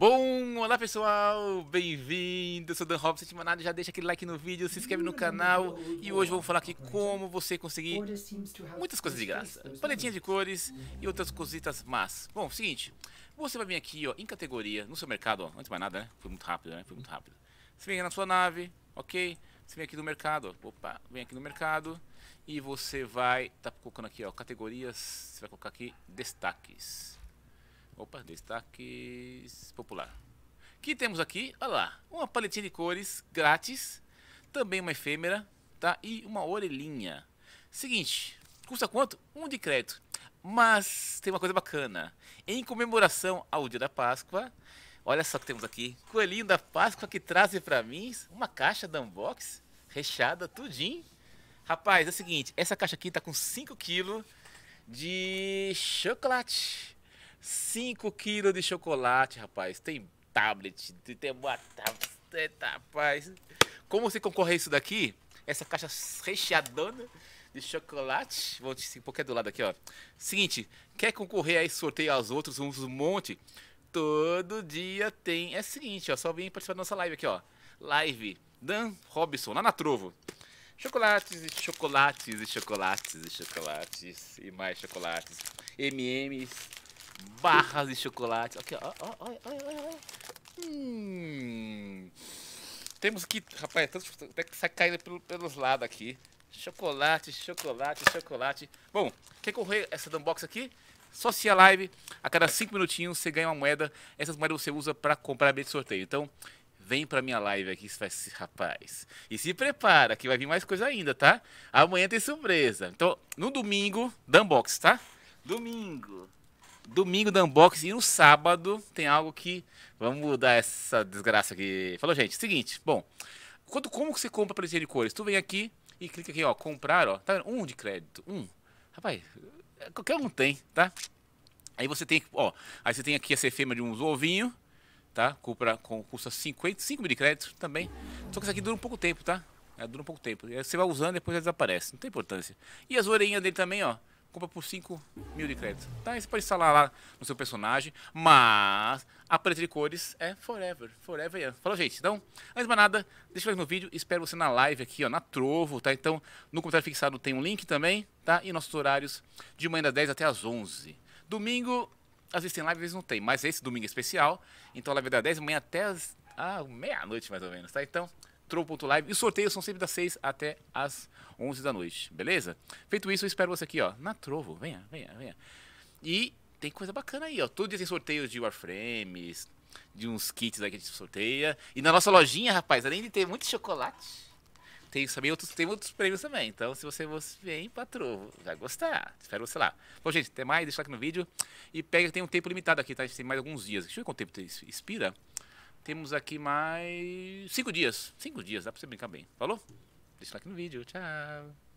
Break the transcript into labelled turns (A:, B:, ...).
A: Bom, olá pessoal, bem-vindo, eu sou Dan Robson, se nada. já deixa aquele like no vídeo, se inscreve no canal e hoje vamos falar aqui como você conseguir muitas coisas de graça, paletinha de cores e outras cositas más. Bom, seguinte, você vai vir aqui ó, em categoria, no seu mercado, ó, antes de mais nada, né, foi muito rápido, né, foi muito rápido. Você vem na sua nave, ok, você vem aqui no mercado, ó, opa, vem aqui no mercado e você vai, tá colocando aqui ó, categorias, você vai colocar aqui destaques. Opa, destaques popular. Que temos aqui, olha lá, uma paletinha de cores grátis, também uma efêmera, tá? E uma orelhinha. Seguinte, custa quanto? Um de crédito. Mas tem uma coisa bacana. Em comemoração ao dia da Páscoa, olha só o que temos aqui. Coelhinho da Páscoa que traz para mim uma caixa da unbox, recheada, tudinho. Rapaz, é o seguinte, essa caixa aqui tá com 5 kg de chocolate. 5 quilos de chocolate, rapaz. Tem tablet, tem uma tablet, rapaz. Como você concorrer isso daqui? Essa caixa recheadona de chocolate. Vou te um pouquinho do lado aqui, ó. Seguinte, quer concorrer aí sorteio aos outros, um monte? Todo dia tem. É o seguinte, ó, só vem participar da nossa live aqui, ó. Live Dan Robson, lá na Trovo. Chocolates e chocolates e chocolates e chocolates e mais chocolates. MMs barras de chocolate. Aqui, ó, ó, ó, ó, Hum. Temos que, rapaz, até que sai caindo pelos lados aqui. Chocolate, chocolate, chocolate. Bom, quer correr essa unbox aqui? Só se a live, a cada 5 minutinhos você ganha uma moeda. Essas moedas você usa para comprar bilhete de sorteio. Então, vem pra minha live aqui, rapaz. E se prepara, que vai vir mais coisa ainda, tá? Amanhã tem surpresa. Então, no domingo, da unbox, tá? Domingo. Domingo da unboxing e no sábado tem algo que. Vamos mudar essa desgraça aqui. Falou, gente. Seguinte, bom. Quanto, como que você compra presente de cores? Tu vem aqui e clica aqui, ó. Comprar, ó. Tá vendo? Um de crédito. Um. Rapaz, é, qualquer um tem, tá? Aí você tem, ó. Aí você tem aqui essa efêmera de uns ovinhos, tá? Compra, com, custa 55 mil de crédito também. Só que isso aqui dura um pouco tempo, tá? É, dura um pouco tempo. Você vai usando e depois já desaparece. Não tem importância. E as orelhinhas dele também, ó compra por 5 mil de crédito. Tá? Aí você pode instalar lá no seu personagem, mas a paleta de cores é forever, forever young. Falou, gente? Então, antes de mais nada, deixa o like no vídeo, espero você na live aqui, ó, na Trovo, tá? Então, no comentário fixado tem um link também, tá? E nossos horários de manhã das 10 até as 11. Domingo, às vezes tem live, às vezes não tem, mas esse domingo é especial, então a live é das 10 da manhã até as, ah, meia-noite mais ou menos, tá? Então, Trovo.live. E os sorteios são sempre das 6 até as 11 da noite, beleza? Feito isso, eu espero você aqui, ó, na Trovo. Venha, venha, venha. E tem coisa bacana aí, ó. Todo dia tem sorteios de Warframes, de uns kits aí que a gente sorteia. E na nossa lojinha, rapaz, além de ter muito chocolate, tem também outros, tem outros prêmios também. Então, se você, você vem pra Trovo, vai gostar. Espero você lá. Bom, gente, até mais. Deixa o like no vídeo. E pega, tem um tempo limitado aqui, tá? A gente tem mais alguns dias. Deixa eu ver quanto tempo expira. Temos aqui mais cinco dias. Cinco dias, dá pra você brincar bem. Falou? Deixa o like no vídeo. Tchau.